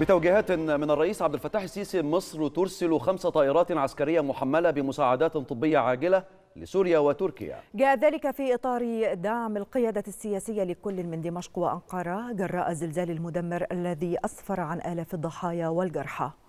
بتوجيهات من الرئيس عبد الفتاح السيسي مصر ترسل خمس طائرات عسكرية محملة بمساعدات طبية عاجلة لسوريا وتركيا جاء ذلك في إطار دعم القيادة السياسية لكل من دمشق وأنقرة جراء الزلزال المدمر الذي أسفر عن آلاف الضحايا والجرحى